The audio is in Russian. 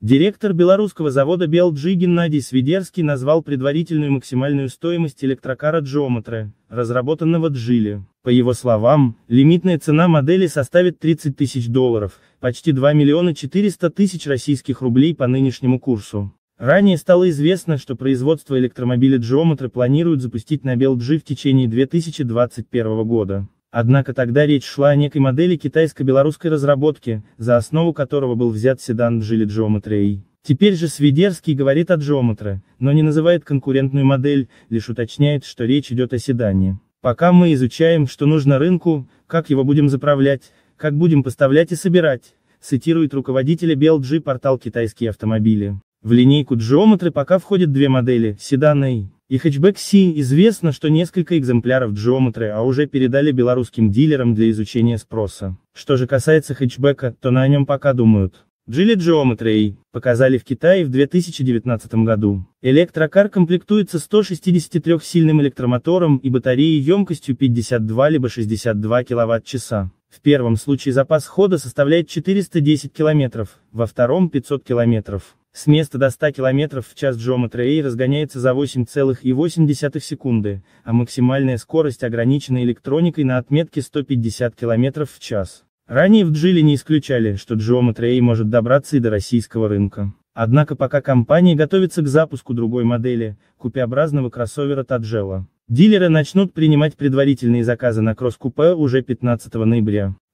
Директор белорусского завода BLG Геннадий Свидерский назвал предварительную максимальную стоимость электрокара Geometry, разработанного Джили. По его словам, лимитная цена модели составит 30 тысяч долларов, почти 2 миллиона 400 тысяч российских рублей по нынешнему курсу. Ранее стало известно, что производство электромобиля Geometry планируют запустить на Белджи в течение 2021 года. Однако тогда речь шла о некой модели китайско-белорусской разработки, за основу которого был взят седан Geely Geometry. Теперь же Свидерский говорит о Geometry, но не называет конкурентную модель, лишь уточняет, что речь идет о седане. Пока мы изучаем, что нужно рынку, как его будем заправлять, как будем поставлять и собирать, цитирует руководителя BLG портал «Китайские автомобили». В линейку Geometry пока входят две модели, седан и и хэтчбэк Си известно, что несколько экземпляров Geometry а уже передали белорусским дилерам для изучения спроса. Что же касается хэтчбека, то на нем пока думают. Джили Geometry показали в Китае в 2019 году. Электрокар комплектуется 163-сильным электромотором и батареей емкостью 52 либо 62 кВт-часа. В первом случае запас хода составляет 410 км, во втором 500 км с места до 100 км в час Джома Трей разгоняется за 8,8 секунды, а максимальная скорость ограничена электроникой на отметке 150 км в час. Ранее в Джили не исключали, что Джома Трей может добраться и до российского рынка. Однако пока компания готовится к запуску другой модели, купеобразного кроссовера Таджела. Дилеры начнут принимать предварительные заказы на кросс-купе уже 15 ноября.